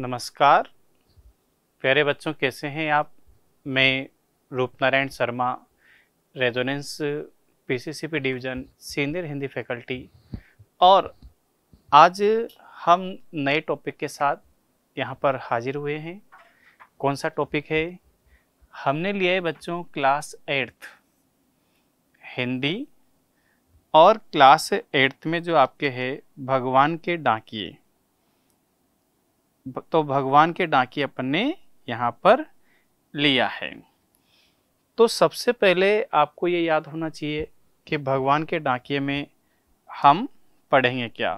नमस्कार प्यारे बच्चों कैसे हैं आप मैं Roopnarayan Sharma Resonance PCCP division senior Hindi faculty और आज हम नए टॉपिक के साथ यहाँ पर हाजिर हुए हैं कौन सा टॉपिक है हमने लिया है बच्चों क्लास एट्थ हिंदी और क्लास एट्थ में जो आपके है भगवान के डाकिए तो भगवान के डांकी अपन ने यहाँ पर लिया है तो सबसे पहले आपको ये याद होना चाहिए कि भगवान के डांकी में हम पढ़ेंगे क्या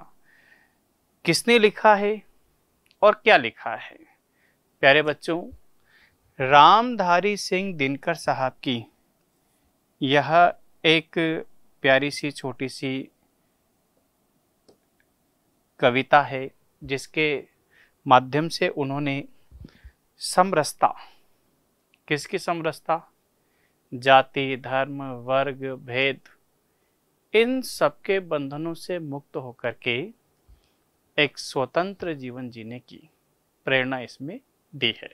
किसने लिखा है और क्या लिखा है प्यारे बच्चों रामधारी सिंह दिनकर साहब की यह एक प्यारी सी छोटी सी कविता है जिसके माध्यम से उन्होंने समरसता किसकी समरसता जाति धर्म वर्ग भेद इन सबके बंधनों से मुक्त होकर के एक स्वतंत्र जीवन जीने की प्रेरणा इसमें दी है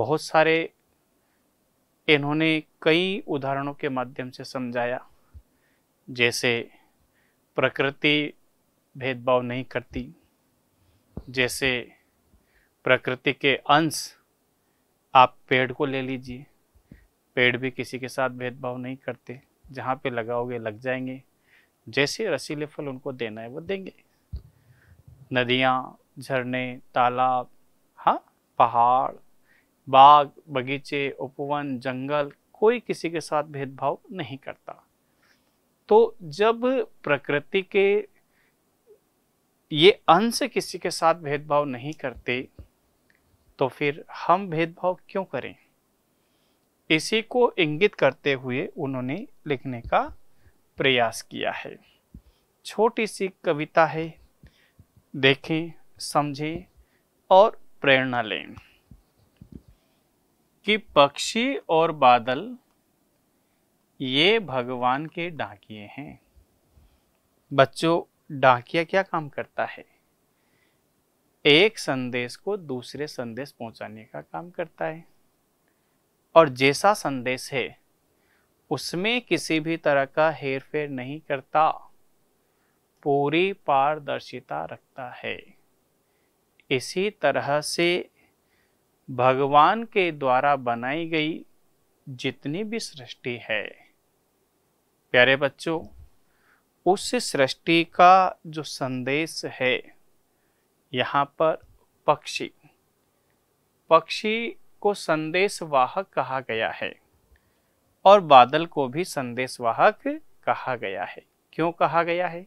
बहुत सारे इन्होंने कई उदाहरणों के माध्यम से समझाया जैसे प्रकृति भेदभाव नहीं करती जैसे प्रकृति के अंश आप पेड़ को ले लीजिए पेड़ भी किसी के साथ भेदभाव नहीं करते जहाँ पे लगाओगे लग जाएंगे जैसे रसीले फल उनको देना है वो देंगे नदियाँ झरने तालाब हाँ पहाड़ बाग बगीचे उपवन जंगल कोई किसी के साथ भेदभाव नहीं करता तो जब प्रकृति के ये अंश से किसी के साथ भेदभाव नहीं करते तो फिर हम भेदभाव क्यों करें इसी को इंगित करते हुए उन्होंने लिखने का प्रयास किया है छोटी सी कविता है देखें समझें और प्रेरणा लें कि पक्षी और बादल ये भगवान के डाकिए हैं बच्चों डाकिया क्या काम करता है एक संदेश को दूसरे संदेश पहुंचाने का काम करता है और जैसा संदेश है उसमें किसी भी तरह का हेर फेर नहीं करता पूरी पारदर्शिता रखता है इसी तरह से भगवान के द्वारा बनाई गई जितनी भी सृष्टि है प्यारे बच्चों उस सृष्टि का जो संदेश है यहाँ पर पक्षी पक्षी को संदेश वाहक कहा गया है और बादल को भी संदेश वाहक कहा गया है क्यों कहा गया है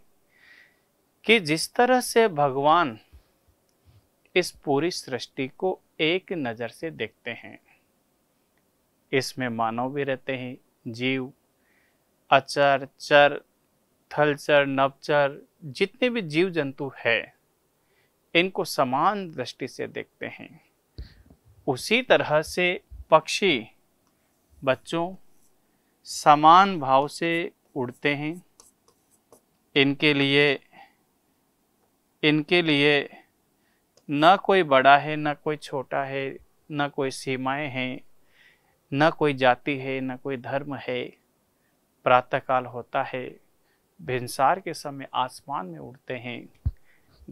कि जिस तरह से भगवान इस पूरी सृष्टि को एक नज़र से देखते हैं इसमें मानव भी रहते हैं जीव अचर चर थलचर नवचर जितने भी जीव जंतु है इनको समान दृष्टि से देखते हैं उसी तरह से पक्षी बच्चों समान भाव से उड़ते हैं इनके लिए इनके लिए न कोई बड़ा है न कोई छोटा है न कोई सीमाएं हैं न कोई जाति है न कोई धर्म है प्रातःकाल होता है भिनसार के समय आसमान में उड़ते हैं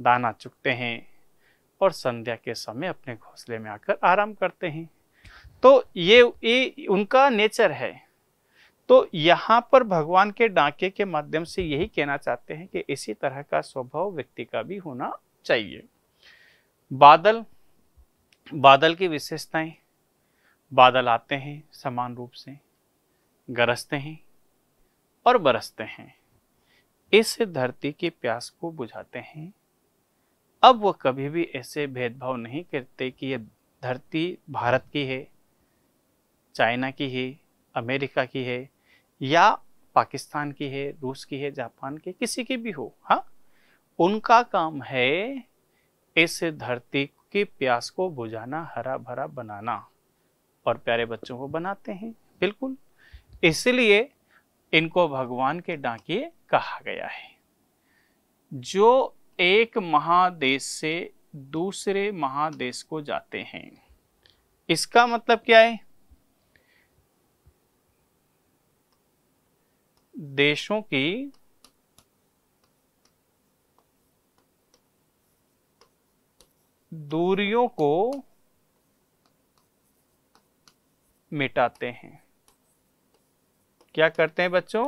दाना चुगते हैं और संध्या के समय अपने घोंसले में आकर आराम करते हैं तो ये ये उनका नेचर है तो यहाँ पर भगवान के डाके के माध्यम से यही कहना चाहते हैं कि इसी तरह का स्वभाव व्यक्ति का भी होना चाहिए बादल बादल की विशेषताएं बादल आते हैं समान रूप से गरजते हैं और बरसते हैं इस धरती की प्यास को बुझाते हैं अब वह कभी भी ऐसे भेदभाव नहीं करते कि यह धरती भारत की है चाइना की है अमेरिका की है या पाकिस्तान की है रूस की है जापान की किसी की भी हो हाँ उनका काम है इस धरती की प्यास को बुझाना हरा भरा बनाना और प्यारे बच्चों को बनाते हैं बिल्कुल इसलिए इनको भगवान के डांकी कहा गया है जो एक महादेश से दूसरे महादेश को जाते हैं इसका मतलब क्या है देशों की दूरियों को मिटाते हैं क्या करते हैं बच्चों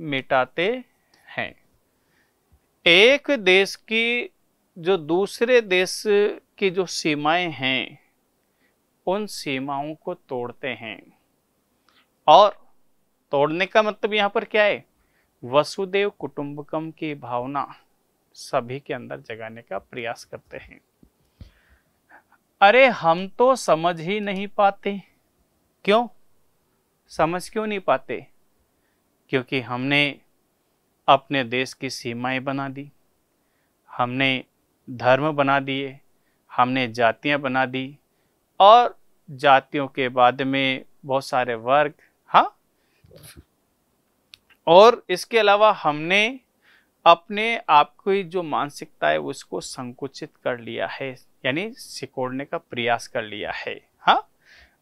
मिटाते हैं एक देश की जो दूसरे देश की जो सीमाएं हैं उन सीमाओं को तोड़ते हैं और तोड़ने का मतलब यहाँ पर क्या है वसुदेव कुटुंबकम की भावना सभी के अंदर जगाने का प्रयास करते हैं अरे हम तो समझ ही नहीं पाते क्यों समझ क्यों नहीं पाते क्योंकि हमने अपने देश की सीमाएं बना दी हमने धर्म बना दिए हमने जातियां बना दी और जातियों के बाद में बहुत सारे वर्ग हाँ और इसके अलावा हमने अपने आप की जो मानसिकता है उसको संकुचित कर लिया है यानी सिकोड़ने का प्रयास कर लिया है हाँ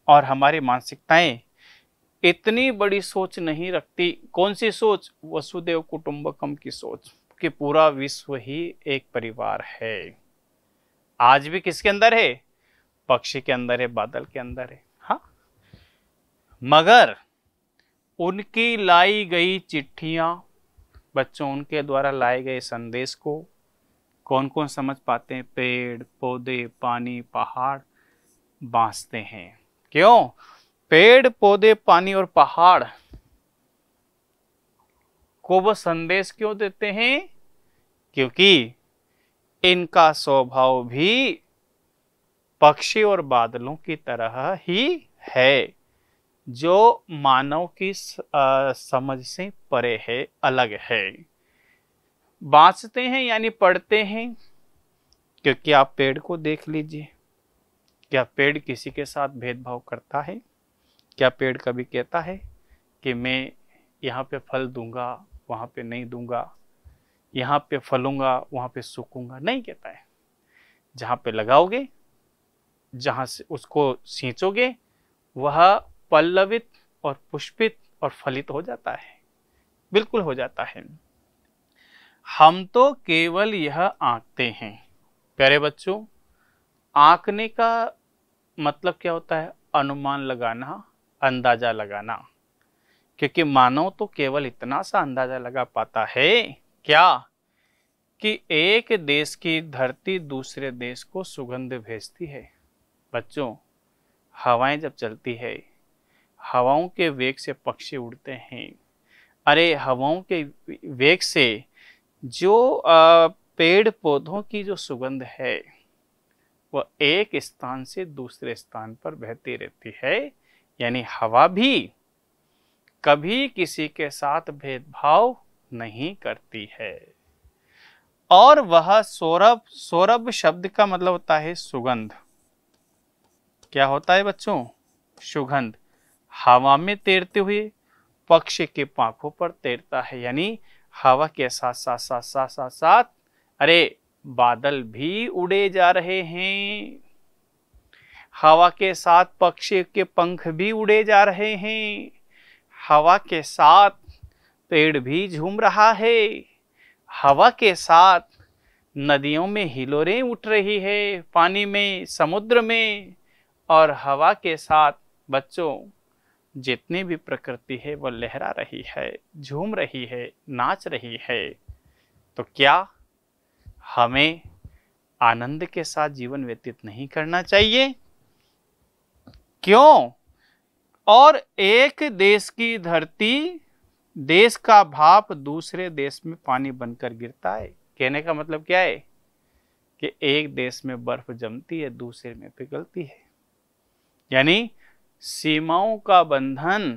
और हमारी मानसिकताएं इतनी बड़ी सोच नहीं रखती कौन सी सोच वसुदेव कुटुंबकम की सोच कि पूरा विश्व ही एक परिवार है आज भी किसके अंदर है पक्षी के अंदर है बादल के अंदर है हाँ मगर उनकी लाई गई चिट्ठिया बच्चों उनके द्वारा लाए गए संदेश को कौन कौन समझ पाते हैं पेड़ पौधे पानी पहाड़ बांसते हैं क्यों पेड़ पौधे पानी और पहाड़ को वह संदेश क्यों देते हैं क्योंकि इनका स्वभाव भी पक्षी और बादलों की तरह ही है जो मानव की समझ से परे है अलग है बाँचते हैं यानी पढ़ते हैं क्योंकि आप पेड़ को देख लीजिए क्या पेड़ किसी के साथ भेदभाव करता है क्या पेड़ कभी कहता है कि मैं यहाँ पे फल दूंगा वहाँ पे नहीं दूंगा यहाँ पे फलूंगा वहाँ पे सूखूंगा नहीं कहता है जहाँ पे लगाओगे जहाँ से उसको सींचोगे वह पल्लवित और पुष्पित और फलित हो जाता है बिल्कुल हो जाता है हम तो केवल यह आंकते हैं प्यारे बच्चों आंकने का मतलब क्या होता है अनुमान लगाना अंदाज़ा लगाना क्योंकि मानव तो केवल इतना सा अंदाज़ा लगा पाता है क्या कि एक देश की धरती दूसरे देश को सुगंध भेजती है बच्चों हवाएं जब चलती है हवाओं के वेग से पक्षी उड़ते हैं अरे हवाओं के वेग से जो पेड़ पौधों की जो सुगंध है वह एक स्थान से दूसरे स्थान पर बहती रहती है यानी हवा भी कभी किसी के साथ भेदभाव नहीं करती है और वह सौरभ सौरभ शब्द का मतलब होता है सुगंध क्या होता है बच्चों सुगंध हवा में तैरते हुए पक्षी के पांखों पर तैरता है यानी हवा के साथ साथ साथ साथ साथ साथ अरे बादल भी उड़े जा रहे हैं हवा के साथ पक्षी के पंख भी उड़े जा रहे हैं हवा के साथ पेड़ भी झूम रहा है हवा के साथ नदियों में हिलोरें उठ रही है पानी में समुद्र में और हवा के साथ बच्चों जितनी भी प्रकृति है वह लहरा रही है झूम रही है नाच रही है तो क्या हमें आनंद के साथ जीवन व्यतीत नहीं करना चाहिए क्यों और एक देश की धरती देश का भाप दूसरे देश में पानी बनकर गिरता है कहने का मतलब क्या है कि एक देश में बर्फ जमती है दूसरे में पिघलती है यानी सीमाओं का बंधन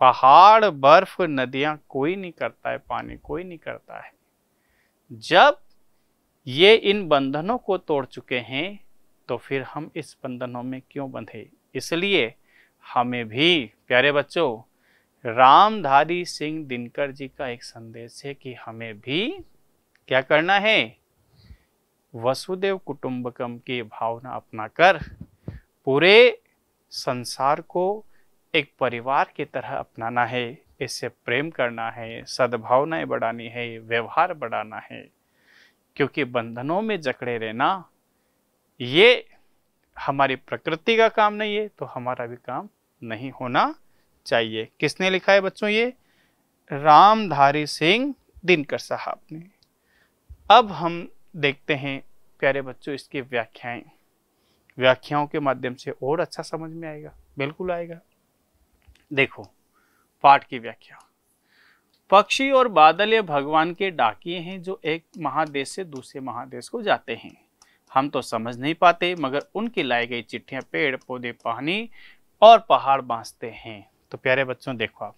पहाड़ बर्फ नदियां कोई नहीं करता है पानी कोई नहीं करता है जब ये इन बंधनों को तोड़ चुके हैं तो फिर हम इस बंधनों में क्यों बंधे इसलिए हमें भी प्यारे बच्चों रामधारी सिंह दिनकर जी का एक संदेश है कि हमें भी क्या करना है वसुदेव कुटुंबकम की भावना अपनाकर पूरे संसार को एक परिवार की तरह अपनाना है इससे प्रेम करना है सद्भावनाएं बढ़ानी है व्यवहार बढ़ाना है क्योंकि बंधनों में जकड़े रहना ये हमारी प्रकृति का काम नहीं है तो हमारा भी काम नहीं होना चाहिए किसने लिखा है बच्चों ये रामधारी सिंह दिनकर साहब ने अब हम देखते हैं प्यारे बच्चों इसकी व्याख्याएं व्याख्याओं के माध्यम से और अच्छा समझ में आएगा बिल्कुल आएगा देखो पाठ की व्याख्या पक्षी और बादल ये भगवान के डाकिए हैं जो एक महादेश से दूसरे महादेश को जाते हैं हम तो समझ नहीं पाते मगर उनकी लाई गई चिट्ठियाँ पेड़ पौधे पानी और पहाड़ बांसते हैं तो प्यारे बच्चों देखो आप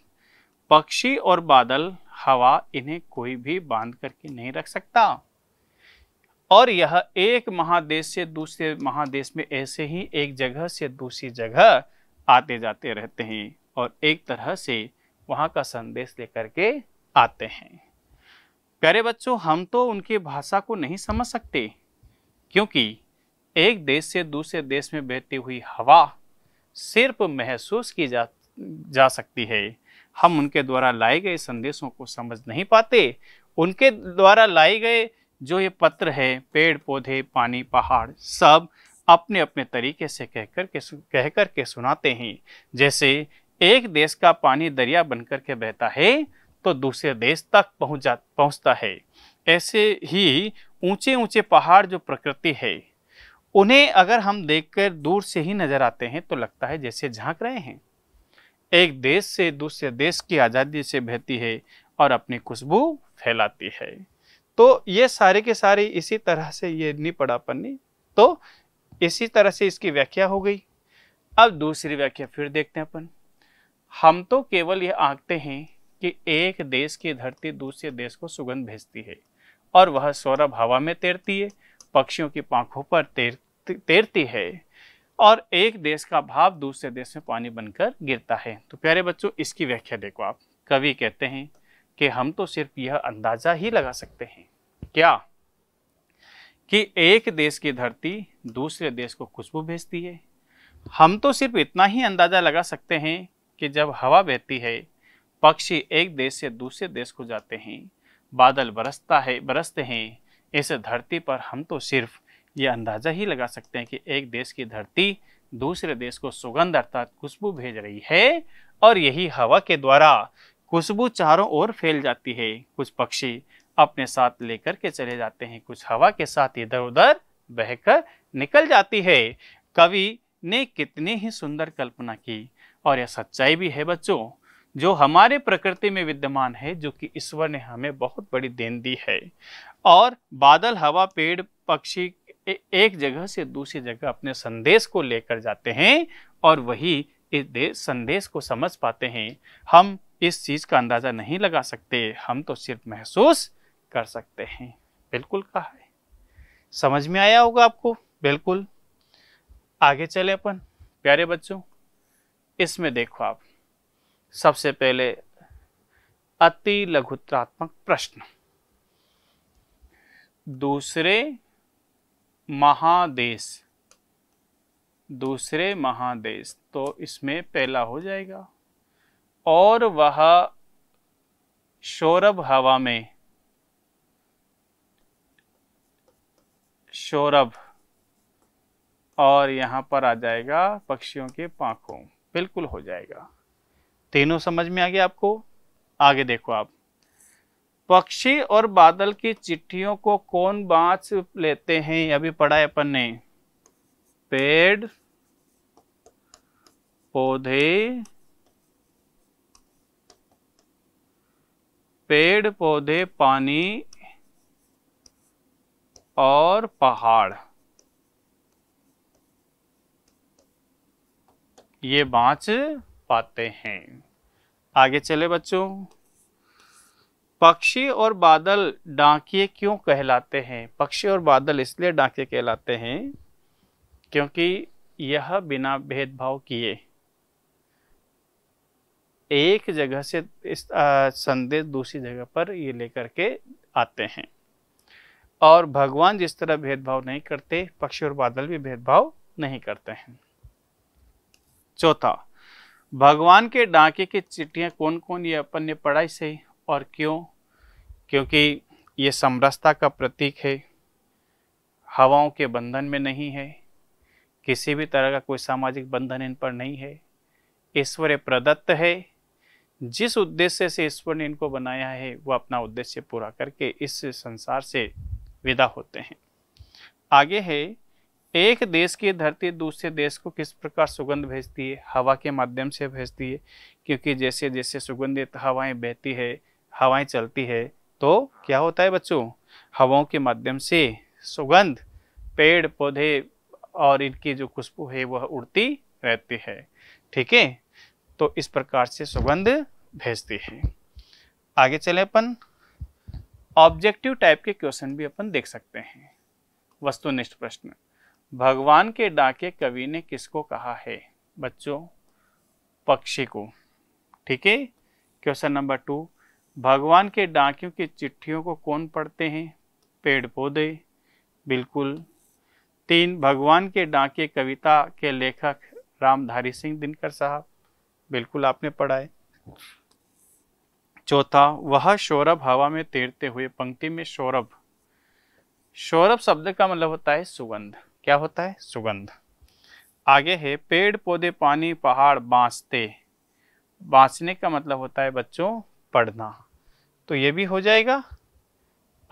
पक्षी और बादल हवा इन्हें कोई भी बांध करके नहीं रख सकता और यह एक महादेश से दूसरे महादेश में ऐसे ही एक जगह से दूसरी जगह आते जाते रहते हैं और एक तरह से वहाँ का संदेश लेकर के आते हैं प्यारे बच्चों हम तो उनकी भाषा को नहीं समझ सकते क्योंकि एक देश से दूसरे देश में बहती हुई हवा सिर्फ महसूस की जा जा सकती है हम उनके द्वारा लाए गए संदेशों को समझ नहीं पाते उनके द्वारा लाए गए जो ये पत्र है पेड़ पौधे पानी पहाड़ सब अपने अपने तरीके से कह कर के कह कर के सुनाते हैं जैसे एक देश का पानी दरिया बनकर के बहता है तो दूसरे देश तक पहुँच जा पहुँचता है ऐसे ही ऊंचे ऊंचे पहाड़ जो प्रकृति है उन्हें अगर हम देखकर दूर से ही नज़र आते हैं तो लगता है जैसे झांक रहे हैं एक देश से दूसरे देश की आज़ादी से बहती है और अपनी खुशबू फैलाती है तो ये सारे के सारे इसी तरह से ये नहीं पड़ा पन्नी तो इसी तरह से इसकी व्याख्या हो गई अब दूसरी व्याख्या फिर देखते हैं अपन हम तो केवल ये आंकते हैं कि एक देश की धरती दूसरे देश को सुगंध भेजती है और वह सौरभ हवा में तैरती है पक्षियों की पांखों पर तैर तैरती है और एक देश का भाव दूसरे देश में पानी बनकर गिरता है तो प्यारे बच्चों इसकी व्याख्या देखो आप कवि कहते हैं कि हम तो सिर्फ यह अंदाजा ही लगा सकते हैं क्या कि एक देश की धरती दूसरे देश को खुशबू भेजती है हम तो सिर्फ इतना ही अंदाजा लगा सकते हैं कि जब हवा बहती है पक्षी एक देश से दूसरे देश को जाते हैं बादल बरसता है बरसते हैं इस धरती पर हम तो सिर्फ ये अंदाज़ा ही लगा सकते हैं कि एक देश की धरती दूसरे देश को सुगंध अर्थात खुशबू भेज रही है और यही हवा के द्वारा खुशबू चारों ओर फैल जाती है कुछ पक्षी अपने साथ लेकर के चले जाते हैं कुछ हवा के साथ इधर उधर बहकर निकल जाती है कवि ने कितनी ही सुंदर कल्पना की और यह सच्चाई भी है बच्चों जो हमारे प्रकृति में विद्यमान है जो कि ईश्वर ने हमें बहुत बड़ी देन दी है और बादल हवा पेड़ पक्षी एक जगह से दूसरी जगह अपने संदेश को लेकर जाते हैं और वही इस देश संदेश को समझ पाते हैं हम इस चीज़ का अंदाज़ा नहीं लगा सकते हम तो सिर्फ महसूस कर सकते हैं बिल्कुल कहा है समझ में आया होगा आपको बिल्कुल आगे चले अपन प्यारे बच्चों इसमें देखो आप सबसे पहले अति लघुत्रात्मक प्रश्न दूसरे महादेश दूसरे महादेश तो इसमें पहला हो जाएगा और वह सौरभ हवा में सौरभ और यहां पर आ जाएगा पक्षियों के पांखों बिल्कुल हो जाएगा तीनों समझ में आ गया आपको आगे देखो आप पक्षी और बादल की चिट्ठियों को कौन बाँच लेते हैं अभी पढ़ा है अपन ने पेड़ पौधे पेड़ पौधे पानी और पहाड़ ये बाँच पाते हैं आगे चले बच्चों पक्षी और बादल डांकिए क्यों कहलाते हैं पक्षी और बादल इसलिए डांकिए कहलाते हैं क्योंकि यह बिना भेदभाव किए एक जगह से इस संदेश दूसरी जगह पर ये लेकर के आते हैं और भगवान जिस तरह भेदभाव नहीं करते पक्षी और बादल भी भेदभाव नहीं करते हैं चौथा भगवान के डांके की चिट्ठियाँ कौन कौन ये अपन ने पढ़ाई से और क्यों क्योंकि ये समरसता का प्रतीक है हवाओं के बंधन में नहीं है किसी भी तरह का कोई सामाजिक बंधन इन पर नहीं है ईश्वर प्रदत्त है जिस उद्देश्य से ईश्वर ने इनको बनाया है वो अपना उद्देश्य पूरा करके इस संसार से विदा होते हैं आगे है एक देश की धरती दूसरे देश को किस प्रकार सुगंध भेजती है हवा के माध्यम से भेजती है क्योंकि जैसे जैसे सुगंधित हवाएं बहती है हवाएं चलती है तो क्या होता है बच्चों हवाओं के माध्यम से सुगंध पेड़ पौधे और इनकी जो खुशबू है वह उड़ती रहती है ठीक है तो इस प्रकार से सुगंध भेजती है आगे चले अपन ऑब्जेक्टिव टाइप के क्वेश्चन भी अपन देख सकते हैं वस्तुनिष्ठ प्रश्न भगवान के डाके कवि ने किसको कहा है बच्चों पक्षी को ठीक है क्वेश्चन नंबर टू भगवान के डाकियों की चिट्ठियों को कौन पढ़ते हैं पेड़ पौधे बिल्कुल तीन भगवान के डाके कविता के लेखक रामधारी सिंह दिनकर साहब बिल्कुल आपने पढ़ा है चौथा वह सौरभ हवा में तैरते हुए पंक्ति में सौरभ सौरभ शब्द का मतलब होता है सुगंध क्या होता है सुगंध आगे है पेड़ पौधे पानी पहाड़ बाँसते बाँसने का मतलब होता है बच्चों पढ़ना तो ये भी हो जाएगा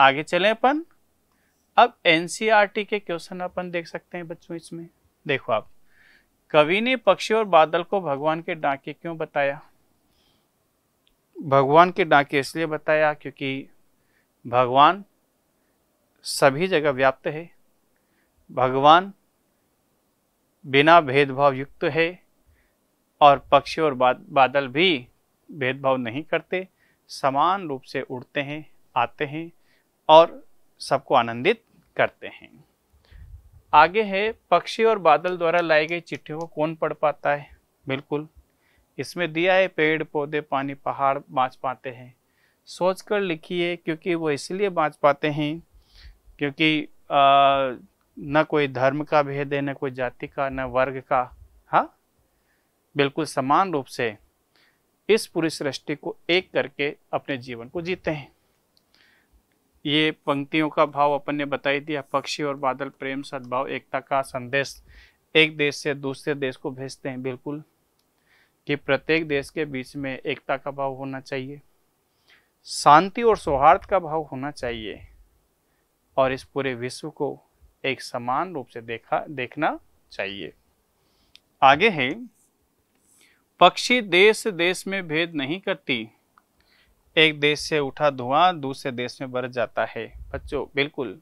आगे चलें अपन अब एन e के क्वेश्चन अपन देख सकते हैं बच्चों इसमें देखो आप कवि ने पक्षी और बादल को भगवान के डाके क्यों बताया भगवान के डाके इसलिए बताया क्योंकि भगवान सभी जगह व्याप्त है भगवान बिना भेदभाव युक्त है और पक्षी और बादल भी भेदभाव नहीं करते समान रूप से उड़ते हैं आते हैं और सबको आनंदित करते हैं आगे है पक्षी और बादल द्वारा लाई गई चिट्ठियों को कौन पढ़ पाता है बिल्कुल इसमें दिया है पेड़ पौधे पानी पहाड़ बाँच पाते हैं सोच कर लिखिए क्योंकि वो इसलिए बाँच पाते हैं क्योंकि आ, न कोई धर्म का भेद है न कोई जाति का न वर्ग का हाँ बिल्कुल समान रूप से इस पूरी सृष्टि को एक करके अपने जीवन को जीते हैं ये पंक्तियों का भाव अपन ने बताई दिया पक्षी और बादल प्रेम सद्भाव एकता का संदेश एक देश से दूसरे देश को भेजते हैं बिल्कुल कि प्रत्येक देश के बीच में एकता का भाव होना चाहिए शांति और सौहार्द का भाव होना चाहिए और इस पूरे विश्व को एक समान रूप से देखा देखना चाहिए आगे है पक्षी देश देश में भेद नहीं करती एक देश से उठा धुआं दूसरे देश में बरस जाता है बच्चों बिल्कुल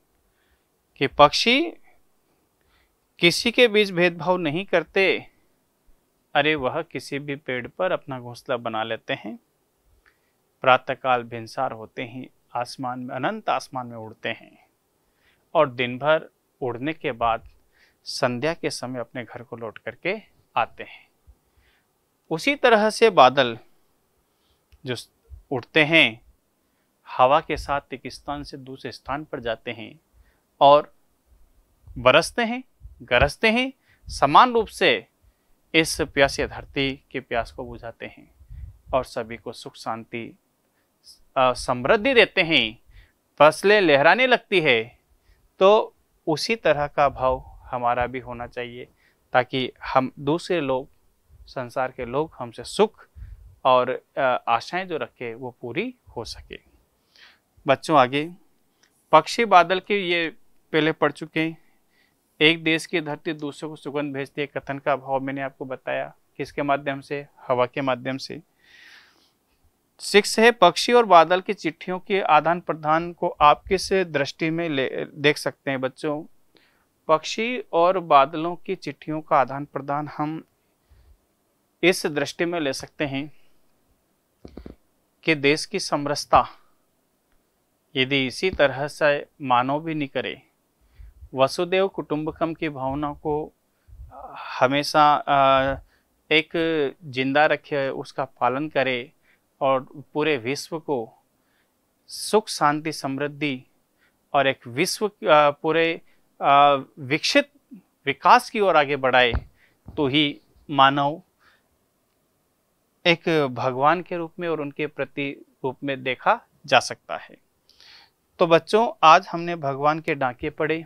कि पक्षी किसी के बीच भेदभाव नहीं करते अरे वह किसी भी पेड़ पर अपना घोंसला बना लेते हैं प्रातःकाल भिनसार होते ही आसमान में अनंत आसमान में उड़ते हैं और दिन भर उड़ने के बाद संध्या के समय अपने घर को लौट करके आते हैं उसी तरह से बादल जो उड़ते हैं हवा के साथ एक स्थान से दूसरे स्थान पर जाते हैं और बरसते हैं गरजते हैं समान रूप से इस प्यासी धरती के प्यास को बुझाते हैं और सभी को सुख शांति समृद्धि देते हैं फसलें लहराने लगती है तो उसी तरह का भाव हमारा भी होना चाहिए ताकि हम दूसरे लोग संसार के लोग हमसे सुख और आशाएं जो रखे वो पूरी हो सके बच्चों आगे पक्षी बादल के ये पहले पढ़ चुके हैं एक देश की धरती दूसरे को सुगंध भेजती है कथन का भाव मैंने आपको बताया किसके माध्यम से हवा के माध्यम से सिक्स है पक्षी और बादल की चिट्ठियों के आदान प्रदान को आप किस दृष्टि में ले देख सकते हैं बच्चों पक्षी और बादलों की चिट्ठियों का आदान प्रदान हम इस दृष्टि में ले सकते हैं कि देश की समरसता यदि इसी तरह से मानव भी नहीं करे वसुदेव कुटुंबकम की भावना को हमेशा एक जिंदा रखे उसका पालन करे और पूरे विश्व को सुख शांति समृद्धि और एक विश्व पूरे विकसित विकास की ओर आगे बढ़ाए तो ही मानव एक भगवान के रूप में और उनके प्रति रूप में देखा जा सकता है तो बच्चों आज हमने भगवान के डांके पढ़े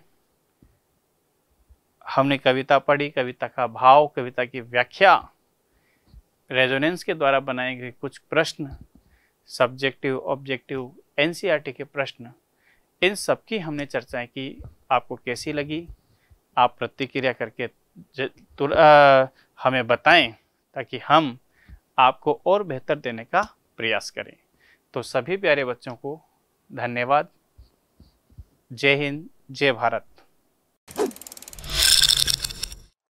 हमने कविता पढ़ी कविता का भाव कविता की व्याख्या रेजोनेंस के द्वारा बनाए गए कुछ प्रश्न सब्जेक्टिव ऑब्जेक्टिव एन के प्रश्न इन सब की हमने चर्चाएं की आपको कैसी लगी आप प्रतिक्रिया करके आ, हमें बताएं ताकि हम आपको और बेहतर देने का प्रयास करें तो सभी प्यारे बच्चों को धन्यवाद जय हिंद जय भारत